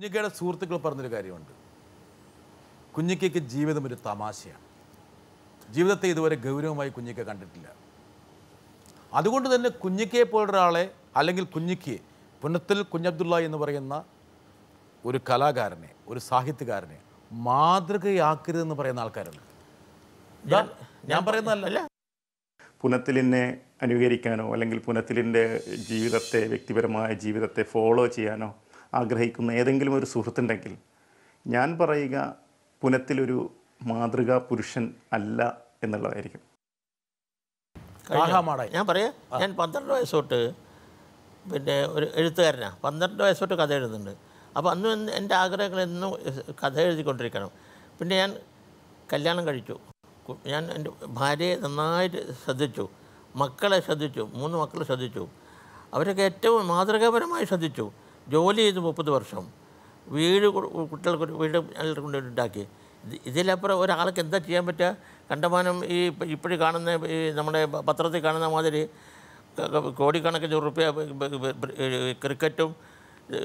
കുഞ്ഞിക്കയുടെ സുഹൃത്തുക്കൾ പറഞ്ഞൊരു കാര്യമുണ്ട് കുഞ്ഞിക്കയ്ക്ക് ജീവിതം ഒരു തമാശയാണ് ജീവിതത്തെ ഇതുവരെ ഗൗരവമായി കുഞ്ഞിക്ക കണ്ടിട്ടില്ല അതുകൊണ്ട് തന്നെ കുഞ്ഞിക്കയെ പോലൊരാളെ അല്ലെങ്കിൽ കുഞ്ഞിക്കയെ പുനത്തിൽ കുഞ്ഞബ്ദുള്ള എന്ന് പറയുന്ന ഒരു കലാകാരനെ ഒരു സാഹിത്യകാരനെ മാതൃകയാക്കരുതെന്ന് പറയുന്ന ആൾക്കാരുണ്ട് ഞാൻ പറയുന്നതല്ല പുനത്തിലിനെ അനുകരിക്കാനോ അല്ലെങ്കിൽ പുനത്തിലിൻ്റെ ജീവിതത്തെ വ്യക്തിപരമായ ജീവിതത്തെ ഫോളോ ചെയ്യാനോ ആഗ്രഹിക്കുന്ന ഏതെങ്കിലും ഒരു സുഹൃത്തുണ്ടെങ്കിൽ ഞാൻ പറയുക പുനത്തിലൊരു മാതൃകാ പുരുഷൻ അല്ല എന്നുള്ളതായിരിക്കും ഞാൻ പറയാം ഞാൻ പന്ത്രണ്ട് വയസ്സ് തൊട്ട് പിന്നെ ഒരു എഴുത്തുകാരനാണ് പന്ത്രണ്ട് വയസ്സ് തൊട്ട് കഥ എഴുതുന്നുണ്ട് അപ്പോൾ അന്നും എൻ്റെ ആഗ്രഹങ്ങൾ എന്നും കഥ എഴുതിക്കൊണ്ടിരിക്കണം പിന്നെ ഞാൻ കല്യാണം കഴിച്ചു ഞാൻ എൻ്റെ ഭാര്യയെ നന്നായിട്ട് ശ്രദ്ധിച്ചു മക്കളെ ശ്രദ്ധിച്ചു മൂന്ന് മക്കളെ ശ്രദ്ധിച്ചു അവരൊക്കെ ഏറ്റവും മാതൃകാപരമായി ശ്രദ്ധിച്ചു ജോലി ചെയ്ത് മുപ്പത് വർഷം വീട് കുട്ടികൾക്ക് വീട് കൊണ്ട് ഉണ്ടാക്കി ഇതിലപ്പുറം ഒരാൾക്ക് എന്താ ചെയ്യാൻ പറ്റുക കണ്ടമാനം ഈ ഇപ്പോഴും കാണുന്ന ഈ നമ്മുടെ പത്രത്തിൽ കാണുന്ന മാതിരി കോടിക്കണക്കിന് ഉറുപ്പ്യ ക്രിക്കറ്റും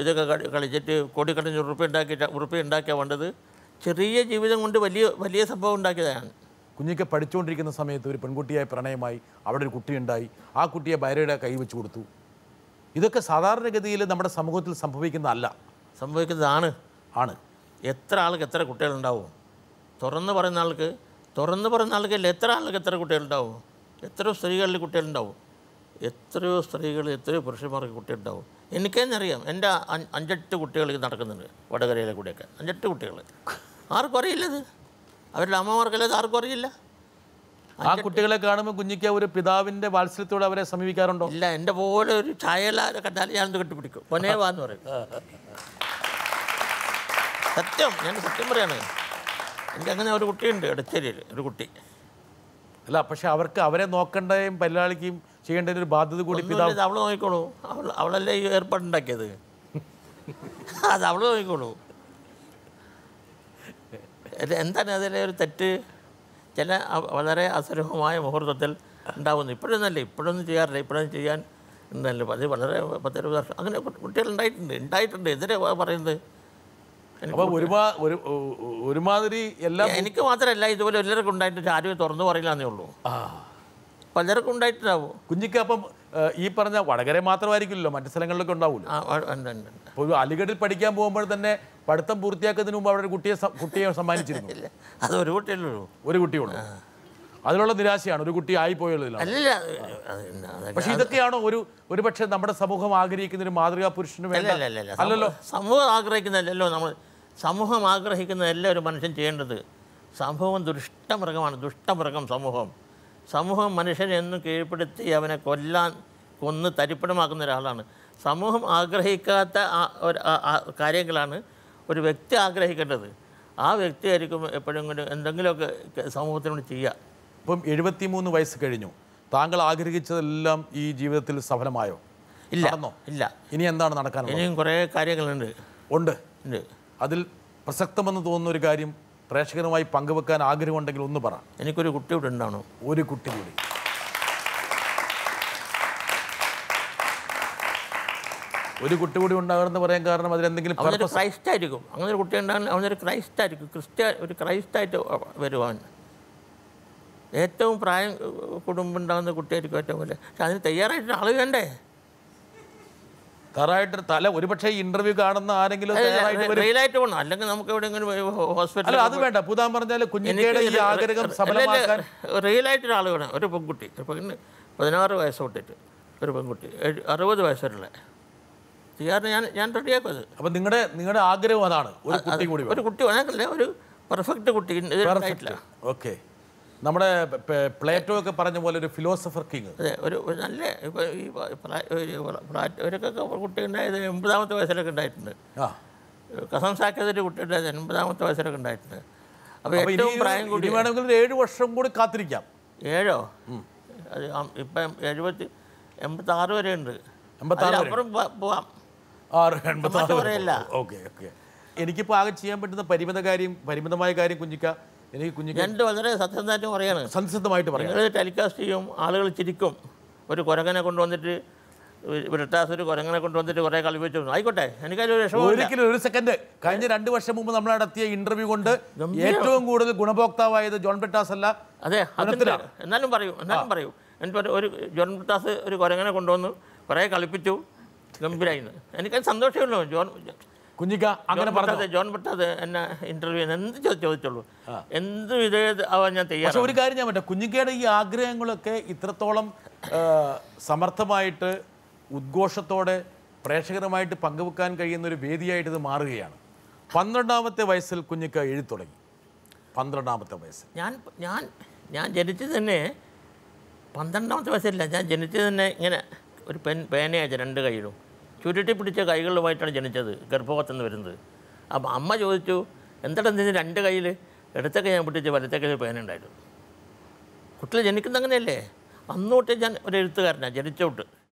ഇതൊക്കെ കളിച്ചിട്ട് കോടിക്കണക്കിന് ഉറുപ്പ്യ ഉണ്ടാക്കിയിട്ട് ഉറുപ്പ്യ ഉണ്ടാക്കിയാൽ വേണ്ടത് ചെറിയ ജീവിതം കൊണ്ട് വലിയ വലിയ സംഭവം ഉണ്ടാക്കിയതാണ് കുഞ്ഞിക്ക് പഠിച്ചുകൊണ്ടിരിക്കുന്ന സമയത്ത് ഒരു പെൺകുട്ടിയായ പ്രണയമായി അവിടെ ഒരു കുട്ടിയുണ്ടായി ആ കുട്ടിയെ ഭാര്യയുടെ കൈ വെച്ച് കൊടുത്തു ഇതൊക്കെ സാധാരണഗതിയിൽ നമ്മുടെ സമൂഹത്തിൽ സംഭവിക്കുന്നതല്ല സംഭവിക്കുന്നതാണ് ആണ് എത്ര ആൾക്ക് എത്ര കുട്ടികളുണ്ടാവും തുറന്ന് പറയുന്ന ആൾക്ക് തുറന്ന് പറയുന്ന ആൾക്കല്ല എത്ര ആൾക്ക് എത്ര കുട്ടികളുണ്ടാവും എത്രയോ സ്ത്രീകളിൽ കുട്ടികളുണ്ടാവും എത്രയോ സ്ത്രീകൾ എത്രയോ പുരുഷന്മാർക്ക് കുട്ടികളുണ്ടാവും എനിക്കെന്നറിയാം എൻ്റെ അഞ്ചെട്ട് കുട്ടികൾ നടക്കുന്നുണ്ട് വടകരയിലെ കൂടെയൊക്കെ അഞ്ചെട്ട് കുട്ടികൾ ആർക്കും അറിയില്ലത് അവരുടെ അമ്മമാർക്കല്ലാതെ ആർക്കും അറിയില്ല ആ കുട്ടികളെ കാണുമ്പോൾ കുഞ്ഞിക്ക് ഒരു പിതാവിന്റെ വാത്സല്യത്തോടെ അവരെ സമീപിക്കാറുണ്ടോ ഇല്ല എൻ്റെ പോലെ ഒരു ചായലാരെ കണ്ടാൽ ഞാനൊന്ന് കെട്ടിപ്പിടിക്കും പൊനേവാന്ന് പറയും സത്യം ഞാൻ സത്യം പറയാണ് എനിക്ക് അങ്ങനെ ഒരു കുട്ടിയുണ്ട് ഇടച്ചേരിയിൽ ഒരു കുട്ടി അല്ല പക്ഷെ അവർക്ക് അവരെ നോക്കേണ്ടതും പരിലാളിക്കുകയും ചെയ്യേണ്ടതിന് ഒരു ബാധ്യത കൂടി പിതാവ് അവൾ നോക്കിക്കോളൂ അവൾ അവളല്ലേ ഈ ഏർപ്പാടുണ്ടാക്കിയത് അത് അവള് നോക്കിക്കോളൂ എന്താണ് അതിലെ ഒരു തെറ്റ് ചില വളരെ അസുരഭമായ മുഹൂർത്തത്തിൽ ഉണ്ടാവുന്നു ഇപ്പോഴൊന്നല്ല ഇപ്പോഴൊന്നും ചെയ്യാറില്ല ഇപ്പോഴൊന്നും ചെയ്യാൻ ഉണ്ടല്ല അത് വളരെ പത്തിരുപത് വർഷം അങ്ങനെ കുട്ടികൾ ഉണ്ടായിട്ടുണ്ട് ഉണ്ടായിട്ടുണ്ട് എതിരെ പറയുന്നത് ഒരുമാതിരി എല്ലാം എനിക്ക് മാത്രമല്ല ഇതുപോലെ എല്ലാവർക്കും ഉണ്ടായിട്ട് ആരും തുറന്നു പറയില്ലാന്നേ ഉള്ളൂ പലർക്കും ഉണ്ടായിട്ടുണ്ടാവും കുഞ്ഞിക്ക് അപ്പം ഈ പറഞ്ഞ വടകര മാത്രമായിരിക്കില്ലല്ലോ മറ്റു സ്ഥലങ്ങളിലൊക്കെ ഉണ്ടാവില്ല അലിഗഡിൽ പഠിക്കാൻ പോകുമ്പോൾ തന്നെ പഠിത്തം പൂർത്തിയാക്കുന്നതിന് മുമ്പ് അവിടെ ഒരു കുട്ടിയെ കുട്ടിയെ സമ്മാനിച്ചിരുന്നു അത് ഒരു കുട്ടിയുള്ളൂ ഒരു കുട്ടിയുള്ളു അതിനുള്ള നിരാശയാണ് ഒരു കുട്ടി ആയിപ്പോയുള്ളതിലാണ് പക്ഷെ ഇതൊക്കെയാണോ ഒരു ഒരുപക്ഷെ നമ്മുടെ സമൂഹം ആഗ്രഹിക്കുന്ന ഒരു മാതൃകാ പുരുഷന് അല്ലല്ലോ സമൂഹം ആഗ്രഹിക്കുന്നതല്ലോ നമ്മൾ സമൂഹം ആഗ്രഹിക്കുന്നതല്ല ഒരു മനുഷ്യൻ ചെയ്യേണ്ടത് സമൂഹം ദുഷ്ടമൃഗമാണ് ദുഷ്ടമൃഗം സമൂഹം സമൂഹം മനുഷ്യനെ കീഴ്പ്പെടുത്തി അവനെ കൊല്ലാൻ കൊന്ന് തരിപ്പണമാക്കുന്ന ഒരാളാണ് സമൂഹം ആഗ്രഹിക്കാത്ത കാര്യങ്ങളാണ് ഒരു വ്യക്തി ആഗ്രഹിക്കേണ്ടത് ആ വ്യക്തിയായിരിക്കും എപ്പോഴും എന്തെങ്കിലുമൊക്കെ സമൂഹത്തിനോട് ചെയ്യുക ഇപ്പം മൂന്ന് വയസ്സ് കഴിഞ്ഞു താങ്കൾ ആഗ്രഹിച്ചതെല്ലാം ഈ ജീവിതത്തിൽ സഫലമായോ ഇല്ല ഇല്ല ഇനി എന്താണ് നടക്കാൻ ഇനിയും കുറേ കാര്യങ്ങളുണ്ട് ഉണ്ട് ഉണ്ട് അതിൽ പ്രസക്തമെന്ന് തോന്നുന്ന ഒരു കാര്യം പ്രേക്ഷകരുമായി പങ്കുവെക്കാൻ ആഗ്രഹമുണ്ടെങ്കിൽ ഒന്ന് പറ എനിക്കൊരു കുട്ടി കൂടെ ഉണ്ടാണോ ഒരു കുട്ടി കൂടി ഒരു കുട്ടി കൂടി ഉണ്ടാകണമെന്ന് പറയാൻ കാരണം അതിലെന്തെങ്കിലും അവനൊരു ക്രൈസ്റ്റ് ആയിരിക്കും അങ്ങനെ ഒരു കുട്ടി ഉണ്ടാകുന്ന അവനൊരു ക്രൈസ്റ്റ് ആയിരിക്കും ക്രിസ്ത്യ ഒരു ക്രൈസ്റ്റ് ആയിട്ട് വരും അവൻ ഏറ്റവും പ്രായം കുടുംബം ഉണ്ടാകുന്ന കുട്ടിയായിരിക്കും ഏറ്റവും വലിയ പക്ഷെ അതിന് തയ്യാറായിട്ട് ആൾ വേണ്ടേ തറായിട്ട് തല ഒരുപക്ഷെ ഇന്റർവ്യൂ കാണുന്ന ആരെങ്കിലും തയ്യാറായിട്ട് അല്ലെങ്കിൽ നമുക്ക് എവിടെയെങ്കിലും ഹോസ്പിറ്റലിൽ അത് വേണ്ട പുതാൻ പറഞ്ഞാൽ കുഞ്ഞിന്റെ ഈ ആഗ്രഹം സഫലമാക്കാൻ റിയലായിട്ട് ഒരാൾ വേണം ഒരു പെൺകുട്ടി ഒരു പെണ്ണ് പതിനാറ് വയസ്സ് തൊട്ടിട്ട് ഒരു പെൺകുട്ടി അറുപത് വയസ്സുള്ള ചെയ്യാറ് ഞാൻ ഞാൻ റെഡിയാക്കും അപ്പം നിങ്ങളുടെ നിങ്ങളുടെ ആഗ്രഹം അതാണ് ഒരു കുട്ടി കൂടി ഒരു കുട്ടി വേണമെങ്കിൽ ഒരു പെർഫെക്റ്റ് കുട്ടി ഓക്കെ നമ്മുടെ പ്ലേറ്റോ ഒക്കെ പറഞ്ഞ പോലെ ഒരു ഫിലോസഫർ കിങ് അതെ ഒരു നല്ല ഈ കുട്ടി ഉണ്ടായത് എൺപതാമത്തെ വയസ്സിലൊക്കെ ഉണ്ടായിട്ടുണ്ട് ആ കസം ഒരു കുട്ടി ഉണ്ടായത് എൺപതാമത്തെ വയസ്സിലൊക്കെ ഉണ്ടായിട്ടുണ്ട് അപ്പോൾ ഏറ്റവും പ്രായം കൂടി വേണമെങ്കിൽ ഏഴ് വർഷം കൂടി കാത്തിരിക്കാം ഏഴോ അത് ഇപ്പം എഴുപത്തി എൺപത്താറ് വരെ ഉണ്ട് അതിലപ്പുറം പോവാം എനിക്കിപ്പോ ആകെ ചെയ്യാൻ പറ്റുന്ന പരിമിത കാര്യം പരിമിതമായ കാര്യം കുഞ്ഞിക്ക എനിക്ക് കുഞ്ഞിക്ക രണ്ട് വളരെ സത്യസന്ധമായിട്ട് പറയാണ് സത്യസന്ധമായിട്ട് പറയാം ടെലികാസ്റ്റ് ചെയ്യും ആളുകൾ ചിരിക്കും ഒരു കൊരങ്ങനെ കൊണ്ടുവന്നിട്ട് ബ്രിട്ടാസ് ഒരു കൊരങ്ങനെ കൊണ്ടുവന്നിട്ട് കളി വെച്ചു ആയിക്കോട്ടെ എനിക്കതിൽ ഒരിക്കലും ഒരു സെക്കൻഡ് കഴിഞ്ഞ രണ്ട് വർഷം മുമ്പ് നമ്മൾ നടത്തിയ ഇന്റർവ്യൂ കൊണ്ട് ഏറ്റവും കൂടുതൽ ഗുണഭോക്താവായത് ജോൺ ബ്രിട്ടാസ് അല്ല അതെ എന്നാലും പറയൂ എന്നാലും പറയൂ എനിക്ക് ഒരു ജോൺ ബ്രിട്ടാസ് ഒരു കൊരങ്ങനെ കൊണ്ടുവന്നു കുറേ കളിപ്പിച്ചു ഗംഭീരായിരുന്നു എനിക്ക് സന്തോഷമുള്ളൂ ജോൺ കുഞ്ഞിക്ക അങ്ങനെ പറഞ്ഞത് ജോൺ പെട്ടത് എന്നെ ഇന്റർവ്യൂ എന്ത് ചോദിച്ചോളൂ എന്ത് വിധേയത് ആവാൻ ഞാൻ തയ്യാറാണ് ഒരു കാര്യം ഞാൻ പറ്റാം കുഞ്ഞിക്കയുടെ ഈ ആഗ്രഹങ്ങളൊക്കെ ഇത്രത്തോളം സമർത്ഥമായിട്ട് ഉദ്ഘോഷത്തോടെ പ്രേക്ഷകരുമായിട്ട് പങ്കുവെക്കാൻ കഴിയുന്ന ഒരു വേദിയായിട്ട് ഇത് മാറുകയാണ് പന്ത്രണ്ടാമത്തെ വയസ്സിൽ കുഞ്ഞിക്ക എഴുതി തുടങ്ങി പന്ത്രണ്ടാമത്തെ വയസ്സിൽ ഞാൻ ഞാൻ ഞാൻ ജനിച്ചത് തന്നെ പന്ത്രണ്ടാമത്തെ വയസ്സല്ല ഞാൻ ജനിച്ചത് തന്നെ ഇങ്ങനെ ഒരു പെൻ പേനയായിട്ട് രണ്ട് കയ്യിലും ചുരുട്ടി പിടിച്ച കൈകളുമായിട്ടാണ് ജനിച്ചത് ഗർഭപാത്ത് വരുന്നത് അപ്പം അമ്മ ചോദിച്ചു എന്താണ് നിന് രണ്ട് കയ്യിൽ ഇടത്തെ ഞാൻ പിടിച്ച് വലത്തെ കൈ പേനുണ്ടായിരുന്നു കുട്ടികൾ ജനിക്കുന്നത് അങ്ങനെയല്ലേ അന്നോട്ട് ഞാൻ ഒരു എഴുത്തുകാരനാണ് ജനിച്ചോട്ട്